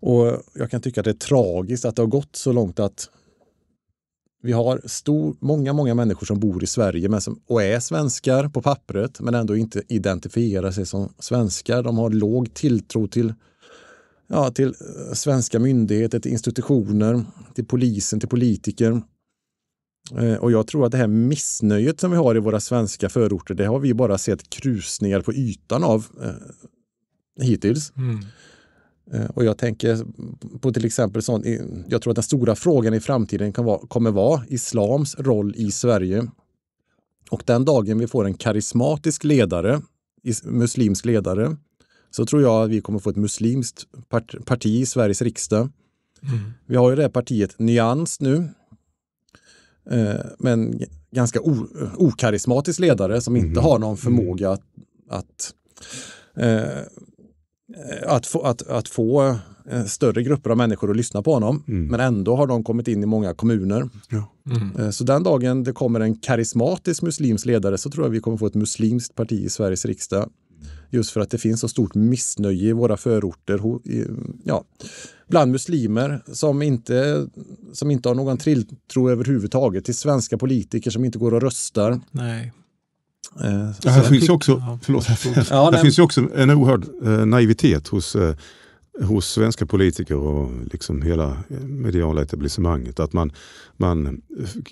och jag kan tycka att det är tragiskt att det har gått så långt att vi har stor, många, många människor som bor i Sverige men som, och är svenskar på pappret men ändå inte identifierar sig som svenskar. De har låg tilltro till, ja, till eh, svenska myndigheter, till institutioner, till polisen, till politiker. Eh, och jag tror att det här missnöjet som vi har i våra svenska förorter, det har vi bara sett krusningar på ytan av eh, hittills. Mm. Eh, och jag tänker på till exempel sånt, jag tror att den stora frågan i framtiden kan vara, kommer vara islams roll i Sverige. Och den dagen vi får en karismatisk ledare, muslimsk ledare, så tror jag att vi kommer få ett muslimskt parti i Sveriges riksdag. Mm. Vi har ju det här partiet Nyans nu, eh, men ganska okarismatisk ledare som inte mm. har någon förmåga att, att eh, Eh, att få, att, att få eh, större grupper av människor att lyssna på honom. Mm. Men ändå har de kommit in i många kommuner. Ja. Mm. Eh, så den dagen det kommer en karismatisk muslimsk ledare så tror jag vi kommer få ett muslimskt parti i Sveriges riksdag. Just för att det finns så stort missnöje i våra förorter ja, bland muslimer som inte, som inte har någon tilltro överhuvudtaget till svenska politiker som inte går och röstar. Nej. Eh, ja, här finns ju också, ja, förlåt, ja, (laughs) finns ju också en oerhörd eh, naivitet hos, eh, hos svenska politiker och liksom hela eh, mediala etablissemanget. Att man, man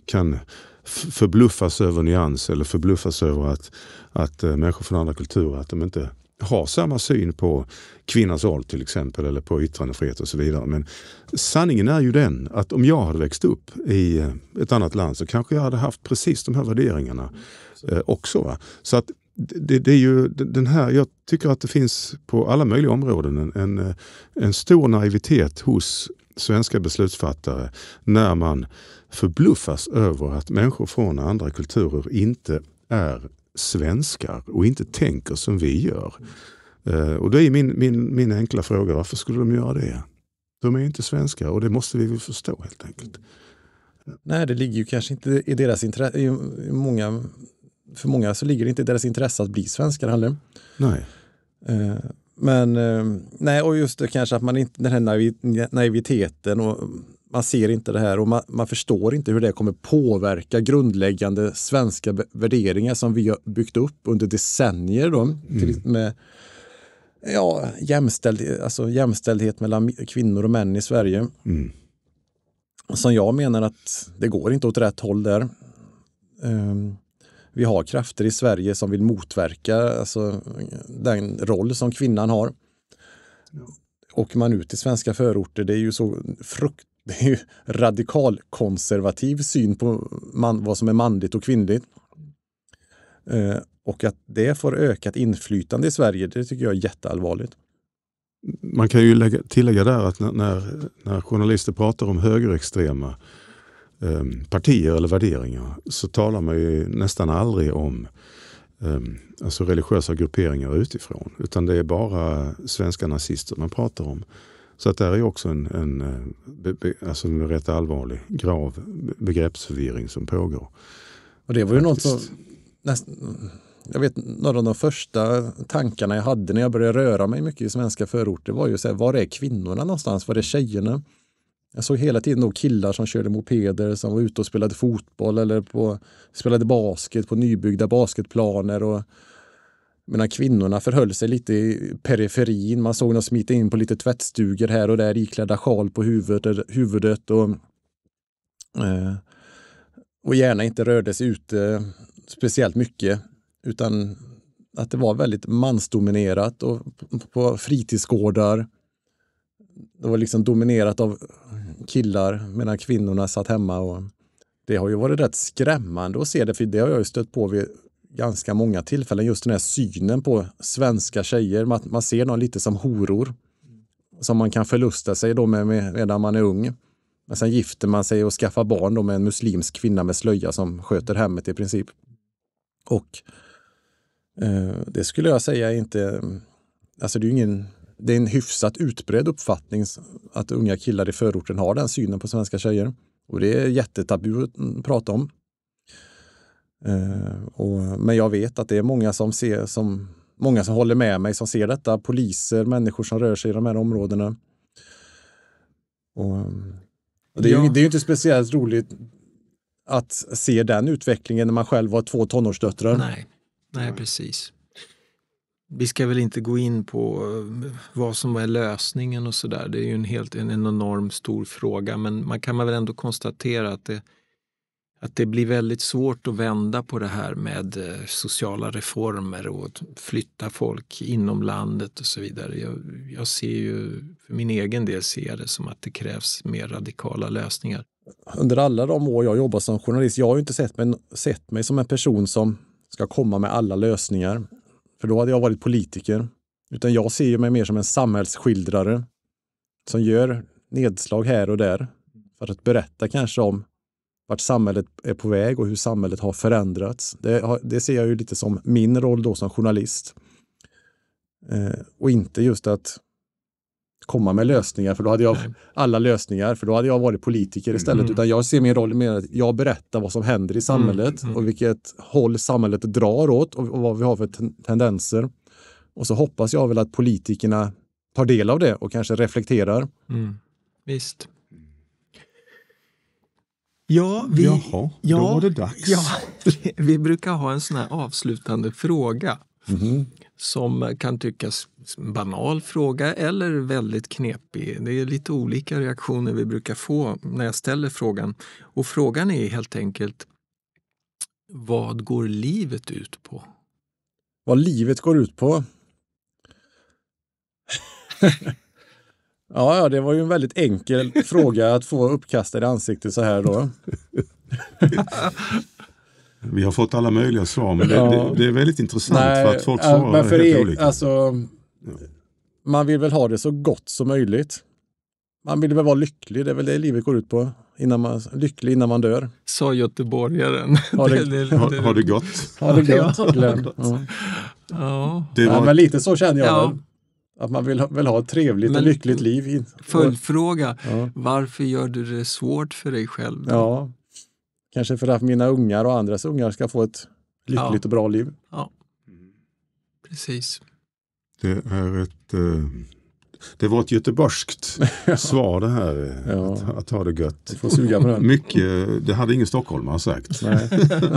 kan förbluffas över nyans eller förbluffas över att, att eh, människor från andra kulturer att de inte har samma syn på kvinnans roll till exempel eller på yttrandefrihet och så vidare. Men sanningen är ju den att om jag hade växt upp i eh, ett annat land så kanske jag hade haft precis de här värderingarna eh, också. Va? Så att det, det, är ju den här, jag tycker att det finns på alla möjliga områden en, en, eh, en stor naivitet hos svenska beslutsfattare när man förbluffas över att människor från andra kulturer inte är svenskar och inte tänker som vi gör. Eh, och då är min, min, min enkla fråga, varför skulle de göra det? De är inte svenskar och det måste vi väl förstå helt enkelt. Nej, det ligger ju kanske inte i deras intresse. många för många så ligger det inte i deras intresse att bli svenskar heller. Nej. Eh, men eh, nej, och just det kanske att man inte, den här naiviteten och man ser inte det här och man, man, förstår inte hur det kommer påverka grundläggande svenska värderingar som vi har byggt upp under decennier. Då, mm. med ja, jämställdhet, alltså jämställdhet mellan kvinnor och män i Sverige. Mm. Som jag menar att det går inte åt rätt håll där. Um, vi har krafter i Sverige som vill motverka alltså, den roll som kvinnan har. Åker man ut i svenska förorter, det är ju så frukt, det är ju radikal konservativ syn på man, vad som är manligt och kvinnligt. Eh, och att det får ökat inflytande i Sverige, det tycker jag är jätteallvarligt. Man kan ju lägga, tillägga där att när, när, när journalister pratar om högerextrema Ehm, partier eller värderingar så talar man ju nästan aldrig om ehm, alltså religiösa grupperingar utifrån. Utan det är bara svenska nazister man pratar om. Så att det är också en, en, eh, alltså en rätt allvarlig, grav begreppsförvirring som pågår. Och det var ju något jag vet några av de första tankarna jag hade när jag började röra mig mycket i svenska förorter var ju så här, var är kvinnorna någonstans? Var är tjejerna? Jag såg hela tiden då killar som körde mopeder, som var ute och spelade fotboll eller på, spelade basket på nybyggda basketplaner. Och, medan kvinnorna förhöll sig lite i periferin. Man såg dem smita in på lite tvättstugor här och där iklädda sjal på huvudet, huvudet och, eh, och gärna inte rörde sig ute speciellt mycket. Utan att det var väldigt mansdominerat och på fritidsgårdar det var liksom dominerat av killar medan kvinnorna satt hemma. Och det har ju varit rätt skrämmande att se det, för det har jag ju stött på vid ganska många tillfällen, just den här synen på svenska tjejer. Man, man ser dem lite som horor som man kan förlusta sig då med, med, medan man är ung. Men sen gifter man sig och skaffar barn då med en muslimsk kvinna med slöja som sköter hemmet i princip. Och eh, det skulle jag säga inte, alltså det är ju ingen det är en hyfsat utbredd uppfattning att unga killar i förorten har den synen på svenska tjejer. Och det är jättetabu att prata om. Eh, och, men jag vet att det är många som, ser, som, många som håller med mig som ser detta. Poliser, människor som rör sig i de här områdena. Och, och det, är, ja. det är ju inte speciellt roligt att se den utvecklingen när man själv var två tonårsdöttrar. Nej, Nej precis vi ska väl inte gå in på eh, vad som är lösningen och sådär. Det är ju en, helt, en, en enorm stor fråga, men man kan väl ändå konstatera att det, att det blir väldigt svårt att vända på det här med eh, sociala reformer och flytta folk inom landet och så vidare. Jag, jag ser ju, för min egen del ser jag det som att det krävs mer radikala lösningar. Under alla de år jag jobbat som journalist, jag har ju inte sett mig, sett mig som en person som ska komma med alla lösningar. För då hade jag varit politiker. Utan jag ser mig mer som en samhällsskildrare som gör nedslag här och där för att berätta kanske om vart samhället är på väg och hur samhället har förändrats. Det, det ser jag ju lite som min roll då som journalist. Eh, och inte just att komma med lösningar, för då hade jag mm. alla lösningar, för då hade jag varit politiker istället. Mm. Utan jag ser min roll mer att jag berättar vad som händer i samhället mm. och vilket håll samhället drar åt och, och vad vi har för tendenser. Och så hoppas jag väl att politikerna tar del av det och kanske reflekterar. Mm. Visst. Ja, vi, Jaha, ja, då var det dags. Ja, (laughs) vi brukar ha en sån här avslutande fråga. Mm som kan tyckas banal fråga eller väldigt knepig. Det är lite olika reaktioner vi brukar få när jag ställer frågan. Och frågan är helt enkelt, vad går livet ut på? Vad livet går ut på? (laughs) ja, ja, det var ju en väldigt enkel fråga att få uppkastad i ansiktet så här då. (laughs) Vi har fått alla möjliga svar, men det, ja. det, det är väldigt intressant Nej, för att folk äh, svarar men för helt er, olika. Alltså, man vill väl ha det så gott som möjligt. Man vill väl vara lycklig, det är väl det livet går ut på. Innan man, lycklig innan man dör. Sa göteborgaren. Har (laughs) det, det, det, har, har det gott. Har det gott, Glenn. Ja. Det var... Nej, men lite så känner jag ja. Att man vill, vill ha ett trevligt men, och lyckligt liv. Följdfråga, ja. varför gör du det svårt för dig själv? Då? Ja, Kanske för att mina ungar och andras ungar ska få ett lyckligt ja. och bra liv. Ja, precis. Det är ett eh... Det var ett göteborgskt (laughs) svar det här. Eh, ja. Att, att, ha det gött. Får suga på den. Mycket, eh, det hade ingen stockholmare sagt. Nej.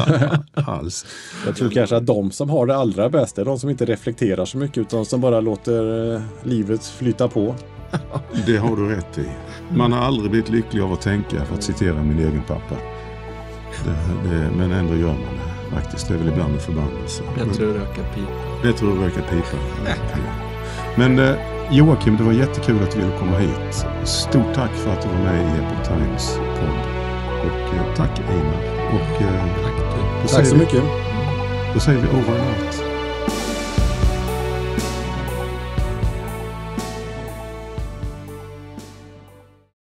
(laughs) Alls. Jag tror kanske att de som har det allra bäst är de som inte reflekterar så mycket utan som bara låter eh, livet flyta på. Det har du rätt i. Man har aldrig blivit lycklig av att tänka, för att citera min egen pappa. Det, det, men ändå gör man det faktiskt. Det är väl ibland en förbannelse. Bättre att röka pipa. Bättre att röka pipa. men eh, Joakim, det var jättekul att du ville komma hit. Stort tack för att du var med i Epoch Times podd. Och eh, tack Einar. Och, eh, tack Tack så vi, mycket. Då säger vi over and out.